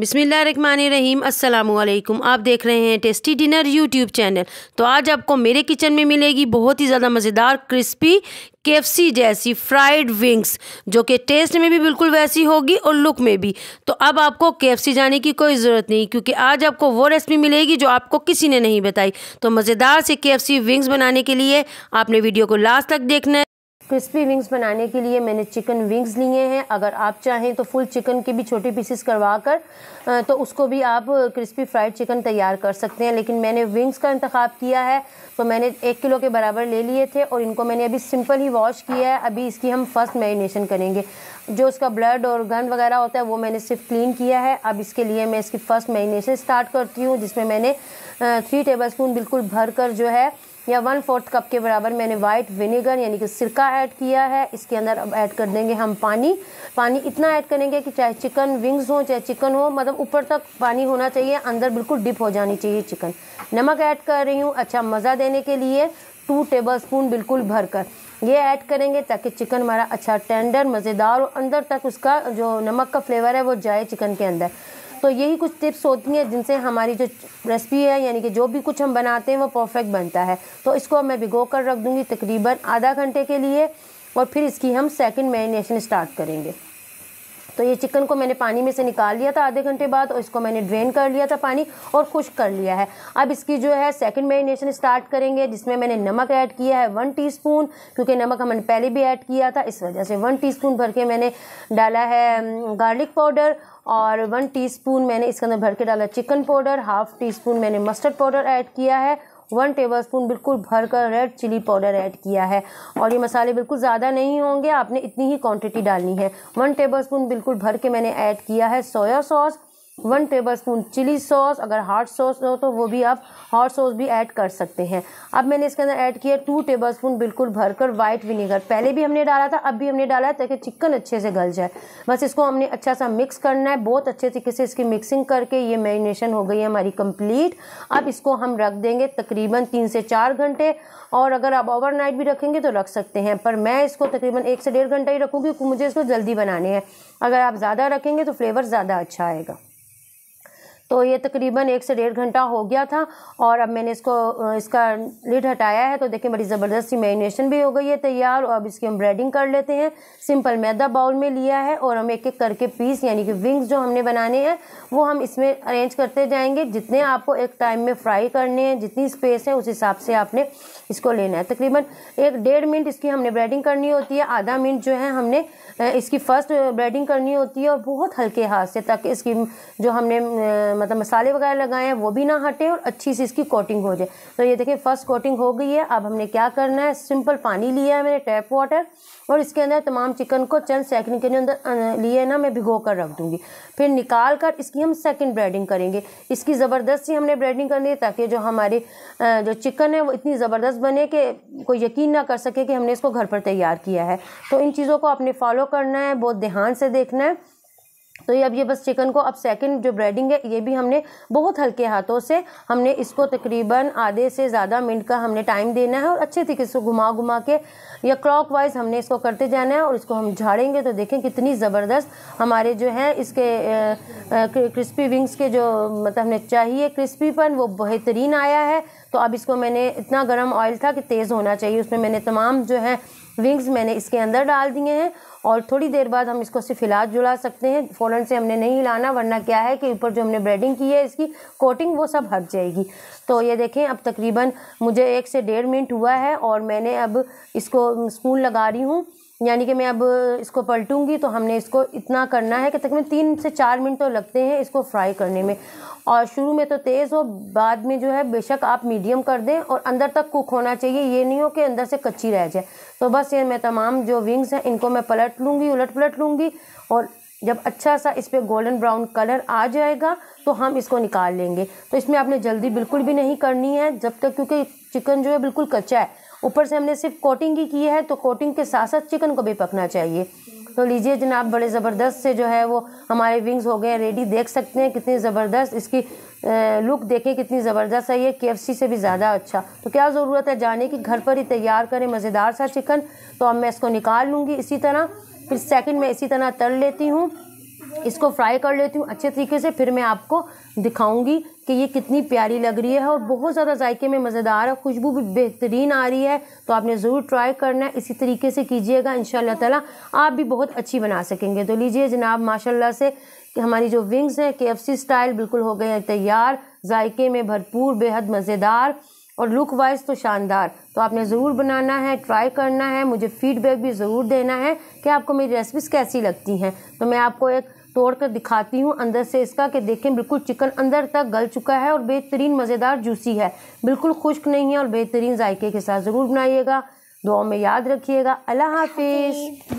बिसमीम अल्लाम आप देख रहे हैं टेस्टी डिनर यूट्यूब चैनल तो आज आपको मेरे किचन में मिलेगी बहुत ही ज़्यादा मज़ेदार क्रिस्पी केफसी जैसी फ्राइड विंग्स जो कि टेस्ट में भी बिल्कुल वैसी होगी और लुक में भी तो अब आपको केएफसी जाने की कोई ज़रूरत नहीं क्योंकि आज आपको वो रेसिपी मिलेगी जो आपको किसी ने नहीं बताई तो मज़ेदार से केफसी विंग्स बनाने के लिए आपने वीडियो को लास्ट तक देखना है क्रिस्पी विंग्स बनाने के लिए मैंने चिकन विंग्स लिए हैं अगर आप चाहें तो फुल चिकन के भी छोटे पीसेस करवा कर तो उसको भी आप क्रिस्पी फ्राइड चिकन तैयार कर सकते हैं लेकिन मैंने विंग्स का इंतखब किया है तो मैंने एक किलो के बराबर ले लिए थे और इनको मैंने अभी सिंपल ही वॉश किया है अभी इसकी हम फर्स्ट मैरिनेशन करेंगे जो उसका ब्लड और गन वगैरह होता है वो मैंने सिर्फ क्लीन किया है अब इसके लिए मैं इसकी फ़र्स्ट मैरिनेशन स्टार्ट करती हूँ जिसमें मैंने थ्री टेबल स्पून बिल्कुल भर कर जो है या वन फोर्थ कप के बराबर मैंने वाइट विनेगर यानी कि सिरका ऐड किया है इसके अंदर अब ऐड कर देंगे हम पानी पानी इतना ऐड करेंगे कि चाहे चिकन विंग्स हो चाहे चिकन हो मतलब ऊपर तक पानी होना चाहिए अंदर बिल्कुल डिप हो जानी चाहिए चिकन नमक ऐड कर रही हूँ अच्छा मज़ा देने के लिए टू टेबल स्पून बिल्कुल भर कर ये ऐड करेंगे ताकि चिकन हमारा अच्छा टेंडर मज़ेदार और अंदर तक उसका जो नमक का फ्लेवर है वो जाए चिकन के अंदर तो यही कुछ टिप्स होती हैं जिनसे हमारी जो रेसिपी है यानी कि जो भी कुछ हम बनाते हैं वो परफेक्ट बनता है तो इसको मैं भिगो कर रख दूँगी तकरीबन आधा घंटे के लिए और फिर इसकी हम सेकेंड मैरिनेशन स्टार्ट करेंगे तो ये चिकन को मैंने पानी में से निकाल लिया था आधे घंटे बाद और इसको मैंने ड्रेन कर लिया था पानी और खुश कर लिया है अब इसकी जो है सेकंड मैरिनेशन स्टार्ट करेंगे जिसमें मैंने नमक ऐड किया है वन टीस्पून क्योंकि नमक हमने पहले भी ऐड किया था इस वजह से वन टीस्पून भर के मैंने डाला है गार्लिक पाउडर और वन टीस्पून मैंने इसके अंदर भर के डाला chicken powder half teaspoon मैंने मस्टर्ड पाउडर ऐड किया है वन टेबल स्पून बिल्कुल भर कर रेड चिली पाउडर ऐड किया है और ये मसाले बिल्कुल ज़्यादा नहीं होंगे आपने इतनी ही क्वांटिटी डालनी है वन टेबल स्पून बिल्कुल भर के मैंने ऐड किया है soya sauce one tablespoon chilli sauce अगर हॉट सॉस हो तो वो भी आप हॉट सॉस भी ऐड कर सकते हैं अब मैंने इसके अंदर ऐड किया टू टेबल स्पून बिल्कुल भरकर वाइट विनेगर पहले भी हमने डाला था अब भी हमने डाला है ताकि चिकन अच्छे से गल जाए बस इसको हमने अच्छा सा मिक्स करना है बहुत अच्छे तरीके से इसकी मिक्सिंग करके ये मैरिनेशन हो गई है हमारी कंप्लीट अब इसको हम रख देंगे तकरीबन तीन से चार घंटे और अगर आप ओवर भी रखेंगे तो रख सकते हैं पर मैं इसको तकरीबन एक से डेढ़ घंटा ही रखूँगी क्योंकि मुझे इसको जल्दी बनाने हैं अगर आप ज़्यादा रखेंगे तो फ्लेवर ज़्यादा अच्छा आएगा तो ये तकरीबन एक से डेढ़ घंटा हो गया था और अब मैंने इसको इसका लिड हटाया है तो देखिए बड़ी ज़बरदस्ती मैरिनेशन भी हो गई है तैयार और अब इसकी हम ब्रेडिंग कर लेते हैं सिंपल मैदा बाउल में लिया है और हम एक एक करके पीस यानी कि विंग्स जो हमने बनाने हैं वो हम इसमें अरेंज करते जाएंगे जितने आपको एक टाइम में फ्राई करने हैं जितनी स्पेस है उस हिसाब से आपने इसको लेना है तकरीबन एक डेढ़ मिनट इसकी हमने ब्रेडिंग करनी होती है आधा मिनट जो है हमने इसकी फ़र्स्ट ब्रेडिंग करनी होती है और बहुत हल्के हाथ से ताकि इसकी जो हमने मतलब मसाले वगैरह लगाए हैं वो भी ना हटे और अच्छी सी इसकी कोटिंग हो जाए तो ये देखें फर्स्ट कोटिंग हो गई है अब हमने क्या करना है सिंपल पानी लिया है मैंने टैप वाटर और इसके अंदर तमाम चिकन को चंद सेकंड के अंदर लिए ना मैं भिगो कर रख दूँगी फिर निकाल कर इसकी हम सेकेंड ब्रेडिंग करेंगे इसकी ज़बरदस्त सी हमने ब्रेडिंग करनी है ताकि जो हमारे जो चिकन है वो इतनी ज़बरदस्त बने कि कोई यकीन ना कर सके कि हमने इसको घर पर तैयार किया है तो इन चीज़ों को आपने फॉलो करना है बहुत ध्यान से देखना है तो ये अब ये बस चिकन को अब सेकंड जो ब्रेडिंग है ये भी हमने बहुत हल्के हाथों से हमने इसको तकरीबन आधे से ज़्यादा मिनट का हमने टाइम देना है और अच्छे तरीके से घुमा घुमा के या क्लॉक वाइज हमने इसको करते जाना है और इसको हम झाड़ेंगे तो देखें कितनी ज़बरदस्त हमारे जो है इसके क्रिस्पी विंग्स के जो मतलब हमें चाहिए क्रिस्पीपन वो बेहतरीन आया है तो अब इसको मैंने इतना गर्म ऑयल था कि तेज़ होना चाहिए उसमें मैंने तमाम जो है विंग्स मैंने इसके अंदर डाल दिए हैं और थोड़ी देर बाद हम इसको सिर्फ हिला जुला सकते हैं फ़ौरन से हमने नहीं हिलाना वरना क्या है कि ऊपर जो हमने ब्रेडिंग की है इसकी कोटिंग वो सब हट जाएगी तो ये देखें अब तकरीबन मुझे एक से डेढ़ मिनट हुआ है और मैंने अब इसको स्पून लगा रही हूँ यानी कि मैं अब इसको पलटूंगी तो हमने इसको इतना करना है कि तकरीबन तीन से चार मिनट तो लगते हैं इसको फ्राई करने में और शुरू में तो तेज़ हो बाद में जो है बेशक आप मीडियम कर दें और अंदर तक कुक होना चाहिए ये नहीं हो कि अंदर से कच्ची रह जाए तो बस ये मैं तमाम जो विंग्स हैं इनको मैं पलट लूँगी उलट पलट लूँगी और जब अच्छा सा इस पर गोल्डन ब्राउन कलर आ जाएगा तो हम इसको निकाल लेंगे तो इसमें आपने जल्दी बिल्कुल भी नहीं करनी है जब तक क्योंकि चिकन जो है बिल्कुल कच्चा है ऊपर से हमने सिर्फ कोटिंग ही की है तो कोटिंग के साथ साथ चिकन को भी पकना चाहिए तो लीजिए जनाब बड़े ज़बरदस्त से जो है वो हमारे विंग्स हो गए रेडी देख सकते हैं कितनी ज़बरदस्त इसकी लुक देखें कितनी ज़बरदस्त है ये के से भी ज़्यादा अच्छा तो क्या ज़रूरत है जाने की घर पर ही तैयार करें मज़ेदार सा चिकन तो अब मैं इसको निकाल लूँगी इसी तरह फिर सेकंड में इसी तरह तल लेती हूँ इसको फ्राई कर लेती हूँ अच्छे तरीके से फिर मैं आपको दिखाऊंगी कि ये कितनी प्यारी लग रही है और बहुत ज़्यादा जायके में मज़ेदार है खुशबू भी बेहतरीन आ रही है तो आपने ज़रूर ट्राई करना है इसी तरीके से कीजिएगा इन ताला आप भी बहुत अच्छी बना सकेंगे तो लीजिए जनाब माशाल्लाह से कि हमारी जो विंग्स हैं के स्टाइल बिल्कुल हो गए हैं तैयार जायके में भरपूर बेहद मज़ेदार और लुक वाइज तो शानदार तो आपने ज़रूर बनाना है ट्राई करना है मुझे फीडबैक भी ज़रूर देना है कि आपको मेरी रेसिपीज़ कैसी लगती हैं तो मैं आपको एक तोड़ कर दिखाती हूँ अंदर से इसका कि देखें बिल्कुल चिकन अंदर तक गल चुका है और बेहतरीन मज़ेदार जूसी है बिल्कुल खुश्क नहीं है और बेहतरीन जायके के साथ ज़रूर बनाइएगा दुआ में याद रखिएगा अल्लाह हाफिज़